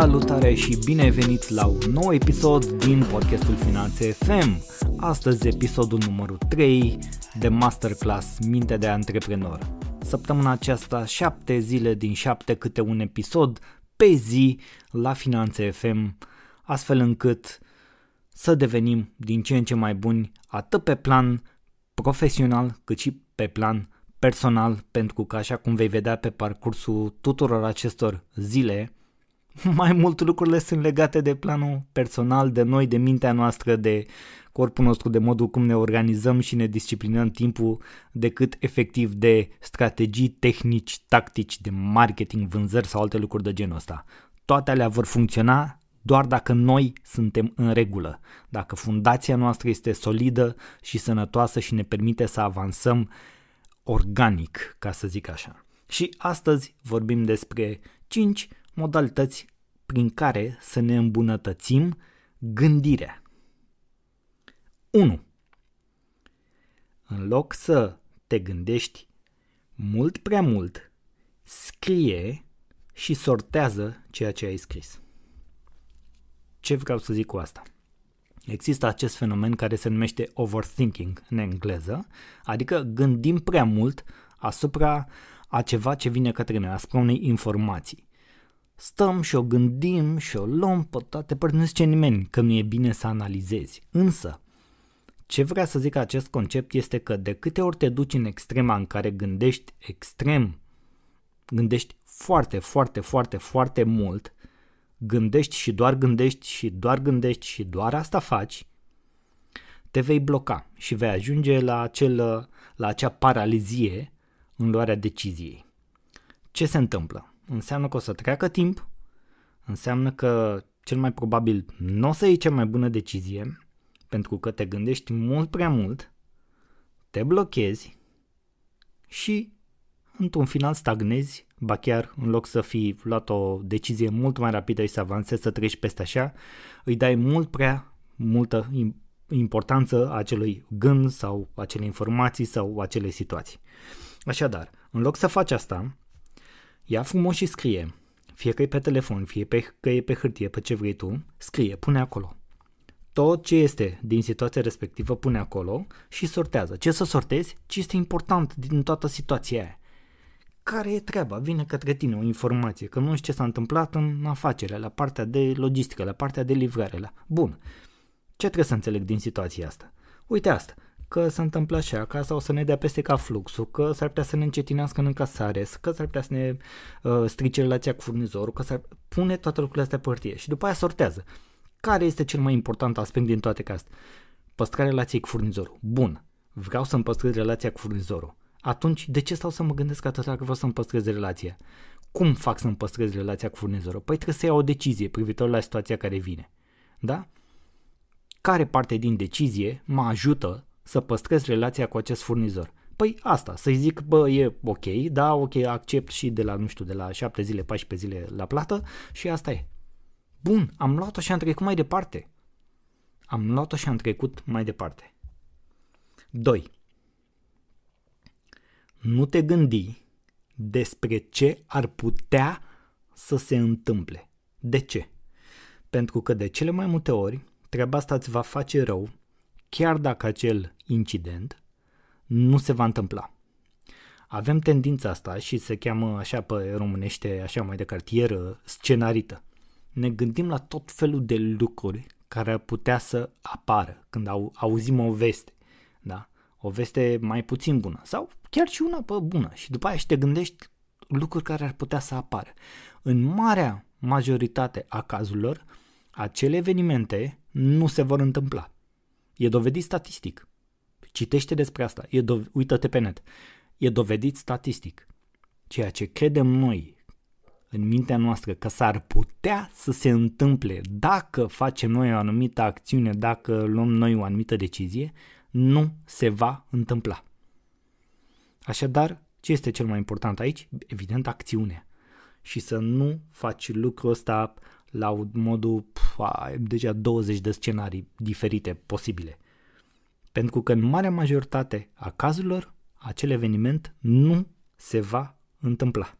Salutare și bine venit la un nou episod din podcastul Finanțe FM. Astăzi episodul numărul 3 de masterclass Minte de antreprenor. Săptămâna aceasta 7 zile din 7 câte un episod pe zi la Finanțe FM, astfel încât să devenim din ce în ce mai buni atât pe plan profesional cât și pe plan personal, pentru că așa cum vei vedea pe parcursul tuturor acestor zile, mai mult lucrurile sunt legate de planul personal, de noi, de mintea noastră, de corpul nostru, de modul cum ne organizăm și ne disciplinăm timpul, decât efectiv de strategii, tehnici, tactici, de marketing, vânzări sau alte lucruri de genul ăsta. Toate alea vor funcționa doar dacă noi suntem în regulă, dacă fundația noastră este solidă și sănătoasă și ne permite să avansăm organic, ca să zic așa. Și astăzi vorbim despre 5 modalități prin care să ne îmbunătățim gândirea. 1. În loc să te gândești mult prea mult, scrie și sortează ceea ce ai scris. Ce vreau să zic cu asta? Există acest fenomen care se numește overthinking în engleză, adică gândim prea mult asupra a ceva ce vine către noi, asupra unei informații stăm și o gândim și o luăm pe toate părți, nu zice nimeni că nu e bine să analizezi. Însă, ce vrea să zic acest concept este că de câte ori te duci în extrema în care gândești extrem, gândești foarte, foarte, foarte, foarte mult, gândești și doar gândești și doar gândești și doar asta faci, te vei bloca și vei ajunge la, acel, la acea paralizie în luarea deciziei. Ce se întâmplă? înseamnă că o să treacă timp, înseamnă că cel mai probabil nu o să iei cea mai bună decizie, pentru că te gândești mult prea mult, te blochezi și într-un final stagnezi, ba chiar în loc să fi luat o decizie mult mai rapidă și să avansezi, să treci peste așa, îi dai mult prea multă importanță acelui gând sau acele informații sau acele situații. Așadar, în loc să faci asta, ia frumos și scrie, fie că e pe telefon, fie pe, că e pe hârtie, pe ce vrei tu, scrie, pune acolo. Tot ce este din situația respectivă pune acolo și sortează. Ce să sortezi? Ce este important din toată situația aia? Care e treaba? Vine către tine o informație, că nu știi ce s-a întâmplat în afacere, la partea de logistică, la partea de livrare. La... Bun. Ce trebuie să înțeleg din situația asta? Uite asta că s-a întâmplat așa, că asta o să ne dea peste ca fluxul, că s-ar putea să ne încetinească în încasare, că s-ar putea să ne uh, strice relația cu furnizorul, că s-ar pune toate lucrurile astea pe hârtie și după aia sortează. Care este cel mai important aspect din toate astea? asta? Păstrarea relației cu furnizorul. Bun, vreau să-mi păstrez relația cu furnizorul. Atunci, de ce stau să mă gândesc atâta că vreau să-mi păstrez relația? Cum fac să-mi păstrez relația cu furnizorul? Păi trebuie să iau o decizie privitor la situația care vine. Da? Care parte din decizie mă ajută să păstrez relația cu acest furnizor. Păi asta, să-i zic, bă, e ok, da, ok, accept și de la, nu știu, de la 7 zile, 14 zile la plată și asta e. Bun, am luat-o și am trecut mai departe. Am luat-o și am trecut mai departe. 2. Nu te gândi despre ce ar putea să se întâmple. De ce? Pentru că de cele mai multe ori treaba asta îți va face rău chiar dacă acel incident nu se va întâmpla. Avem tendința asta și se cheamă așa pe românește, așa mai de cartier, scenarită. Ne gândim la tot felul de lucruri care ar putea să apară când au, auzim o veste, da? O veste mai puțin bună sau chiar și una pe bună și după aia și te gândești lucruri care ar putea să apară. În marea majoritate a cazurilor, acele evenimente nu se vor întâmpla. E dovedit statistic. Citește despre asta. E dov- uită-te pe net. E dovedit statistic. Ceea ce credem noi în mintea noastră că s-ar putea să se întâmple dacă facem noi o anumită acțiune, dacă luăm noi o anumită decizie, nu se va întâmpla. Așadar, ce este cel mai important aici? Evident, acțiunea. Și să nu faci lucrul ăsta la modul ai deja 20 de scenarii diferite posibile. Pentru că în marea majoritate a cazurilor, acel eveniment nu se va întâmpla.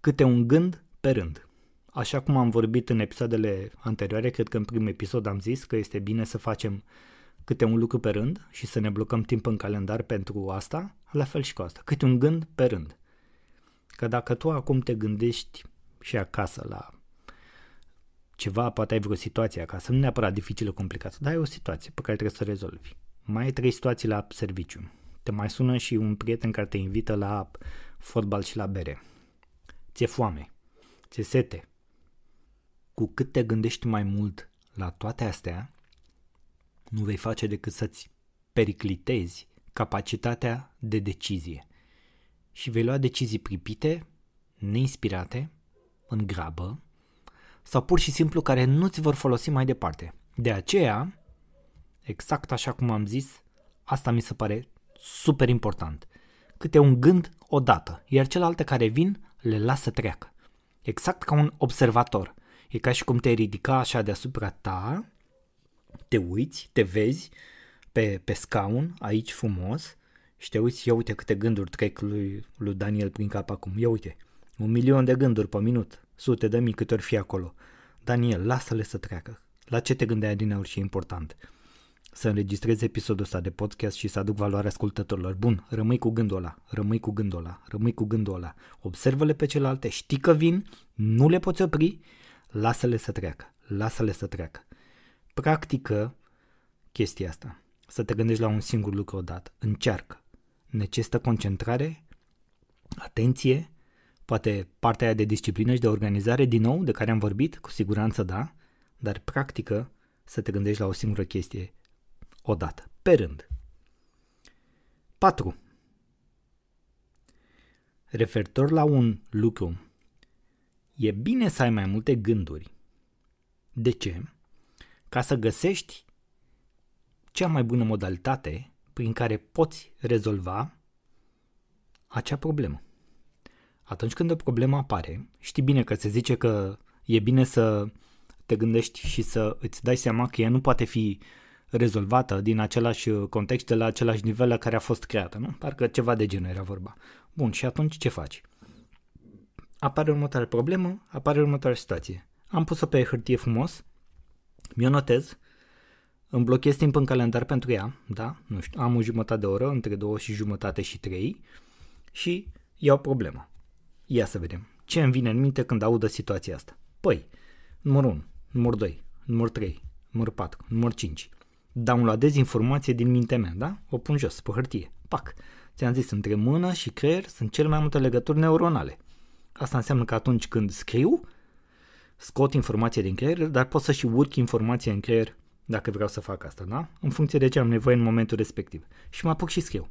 Câte un gând pe rând. Așa cum am vorbit în episoadele anterioare, cred că în primul episod am zis că este bine să facem câte un lucru pe rând și să ne blocăm timp în calendar pentru asta, la fel și cu asta, câte un gând pe rând. Că dacă tu acum te gândești și acasă la ceva, poate ai vreo situație acasă, nu neapărat dificilă, complicată, dar ai o situație pe care trebuie să rezolvi. Mai ai trei situații la serviciu. Te mai sună și un prieten care te invită la fotbal și la bere. Ți-e foame, ți-e sete. Cu cât te gândești mai mult la toate astea, nu vei face decât să-ți periclitezi capacitatea de decizie și vei lua decizii pripite, neinspirate, în grabă sau pur și simplu care nu ți vor folosi mai departe. De aceea, exact așa cum am zis, asta mi se pare super important. Câte un gând odată, iar celelalte care vin le lasă să treacă. Exact ca un observator. E ca și cum te ridica așa deasupra ta, te uiți, te vezi pe, pe scaun, aici frumos, și te uiți, ia uite câte gânduri trec lui, lui Daniel prin cap acum, ia uite, un milion de gânduri pe minut, Sute de mii câte ori fi acolo. Daniel, lasă-le să treacă. La ce te gândeai din aur și important? Să înregistrezi episodul ăsta de podcast și să aduc valoare ascultătorilor. Bun, rămâi cu gândul ăla, rămâi cu gândul ăla, rămâi cu gândul ăla. Observă-le pe celelalte, știi că vin, nu le poți opri, lasă-le să treacă, lasă-le să treacă. Practică chestia asta, să te gândești la un singur lucru odată, încearcă. Necesită concentrare, atenție Poate partea de disciplină și de organizare, din nou, de care am vorbit, cu siguranță da, dar practică să te gândești la o singură chestie odată, pe rând. 4. Referitor la un lucru, e bine să ai mai multe gânduri. De ce? Ca să găsești cea mai bună modalitate prin care poți rezolva acea problemă atunci când o problemă apare, știi bine că se zice că e bine să te gândești și să îți dai seama că ea nu poate fi rezolvată din același uh, context, de la același nivel la care a fost creată, nu? Parcă ceva de genul era vorba. Bun, și atunci ce faci? Apare următoarea problemă, apare următoarea situație. Am pus-o pe hârtie frumos, mi-o notez, îmi blochez timp în calendar pentru ea, da? Nu știu, am o jumătate de oră, între două și jumătate și trei și iau problema. Ia să vedem. Ce îmi vine în minte când audă situația asta? Păi, numărul 1, numărul 2, numărul 3, numărul 4, numărul 5. Downloadez informație din mintea mea, da? O pun jos, pe hârtie. Pac. Ți-am zis, între mână și creier sunt cel mai multe legături neuronale. Asta înseamnă că atunci când scriu, scot informație din creier, dar pot să și urc informația în creier dacă vreau să fac asta, da? În funcție de ce am nevoie în momentul respectiv. Și mă apuc și scriu.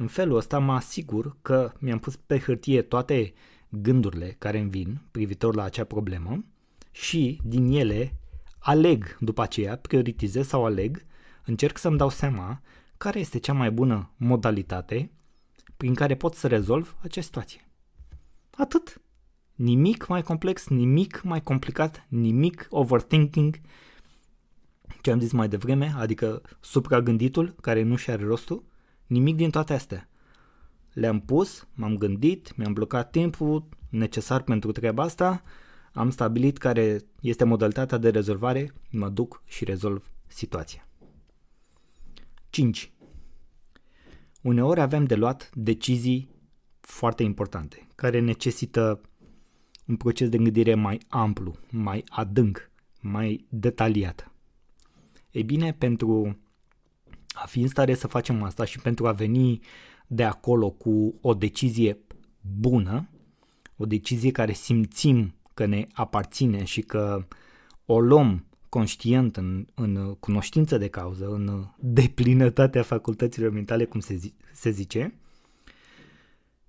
În felul ăsta mă asigur că mi-am pus pe hârtie toate gândurile care îmi vin privitor la acea problemă și din ele aleg după aceea, prioritizez sau aleg, încerc să-mi dau seama care este cea mai bună modalitate prin care pot să rezolv acea situație. Atât. Nimic mai complex, nimic mai complicat, nimic overthinking, ce am zis mai devreme, adică supragânditul care nu și are rostul, Nimic din toate astea. Le-am pus, m-am gândit, mi-am blocat timpul necesar pentru treaba asta, am stabilit care este modalitatea de rezolvare, mă duc și rezolv situația. 5. Uneori avem de luat decizii foarte importante, care necesită un proces de gândire mai amplu, mai adânc, mai detaliat. Ei bine, pentru a fi în stare să facem asta și pentru a veni de acolo cu o decizie bună, o decizie care simțim că ne aparține și că o luăm conștient în, în cunoștință de cauză, în deplinătatea facultăților mentale, cum se, zi, se zice,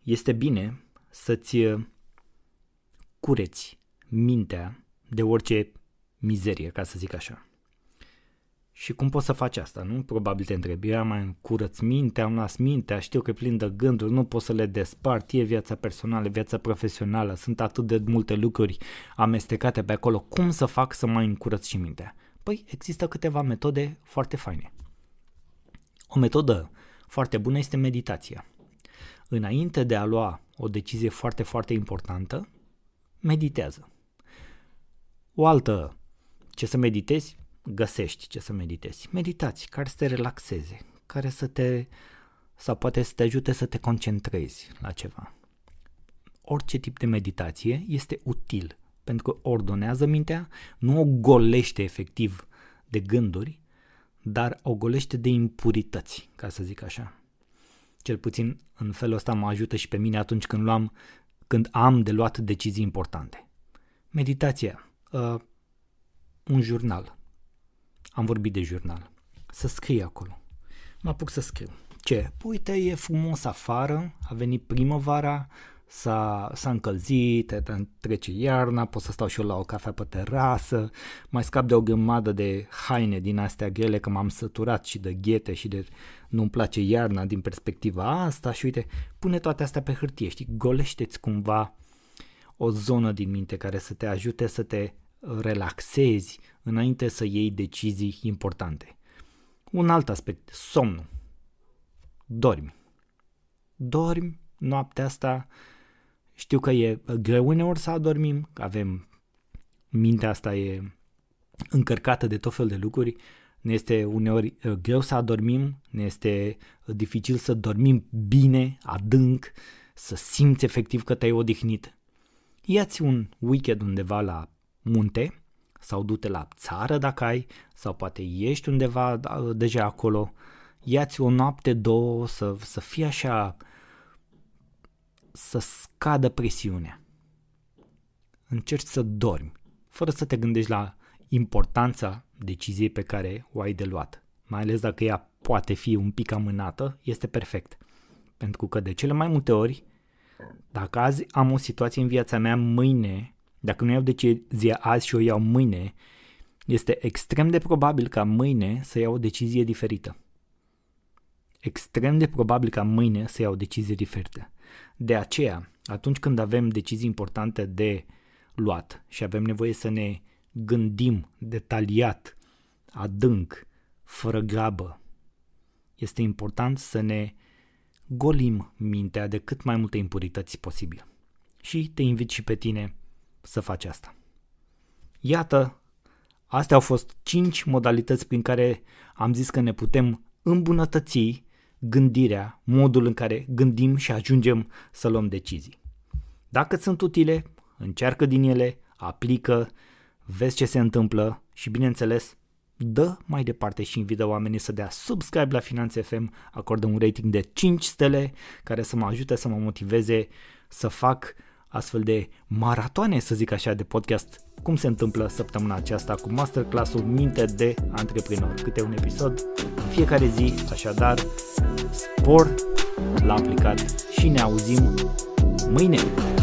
este bine să-ți uh, cureți mintea de orice mizerie, ca să zic așa. Și cum poți să faci asta, nu? Probabil te întrebi, am mai curăț mintea, am las mintea, știu că e plin de gânduri, nu pot să le despart, e viața personală, viața profesională, sunt atât de multe lucruri amestecate pe acolo, cum să fac să mai încurăț și mintea? Păi există câteva metode foarte faine. O metodă foarte bună este meditația. Înainte de a lua o decizie foarte, foarte importantă, meditează. O altă, ce să meditezi, găsești ce să meditezi. Meditați care să te relaxeze, care să te sau poate să te ajute să te concentrezi la ceva. Orice tip de meditație este util pentru că ordonează mintea, nu o golește efectiv de gânduri, dar o golește de impurități, ca să zic așa. Cel puțin în felul ăsta mă ajută și pe mine atunci când luam când am de luat decizii importante. Meditația, uh, un jurnal, am vorbit de jurnal, să scrii acolo. Mă apuc să scriu. Ce? Păi, uite, e frumos afară, a venit primăvara, s-a, s-a încălzit, trece iarna, pot să stau și eu la o cafea pe terasă, mai scap de o grămadă de haine din astea grele, că m-am săturat și de ghete și de nu-mi place iarna din perspectiva asta și uite, pune toate astea pe hârtie, știi, golește-ți cumva o zonă din minte care să te ajute să te relaxezi înainte să iei decizii importante. Un alt aspect, somnul. Dormi. Dormi noaptea asta. Știu că e greu uneori să adormim, avem mintea asta e încărcată de tot felul de lucruri, ne este uneori uh, greu să adormim, ne este uh, dificil să dormim bine, adânc, să simți efectiv că te-ai odihnit. Iați un weekend undeva la munte sau du-te la țară dacă ai sau poate ești undeva da, deja acolo, ia-ți o noapte, două, să, să fie așa, să scadă presiunea. Încerci să dormi, fără să te gândești la importanța deciziei pe care o ai de luat. Mai ales dacă ea poate fi un pic amânată, este perfect. Pentru că de cele mai multe ori, dacă azi am o situație în viața mea, mâine dacă nu iau decizia azi și o iau mâine, este extrem de probabil ca mâine să iau o decizie diferită. Extrem de probabil ca mâine să iau o decizie diferită. De aceea, atunci când avem decizii importante de luat și avem nevoie să ne gândim detaliat, adânc, fără grabă, este important să ne golim mintea de cât mai multe impurități posibil. Și te invit și pe tine să faci asta. Iată, astea au fost 5 modalități prin care am zis că ne putem îmbunătăți gândirea, modul în care gândim și ajungem să luăm decizii. Dacă sunt utile, încearcă din ele, aplică, vezi ce se întâmplă și, bineînțeles, dă mai departe și invită oamenii să dea subscribe la Finanțe FM, acordă un rating de 5 stele care să mă ajute să mă motiveze să fac astfel de maratoane, să zic așa, de podcast, cum se întâmplă săptămâna aceasta cu masterclass-ul Minte de Antreprenor. Câte un episod în fiecare zi, așadar, spor la aplicat și ne auzim mâine.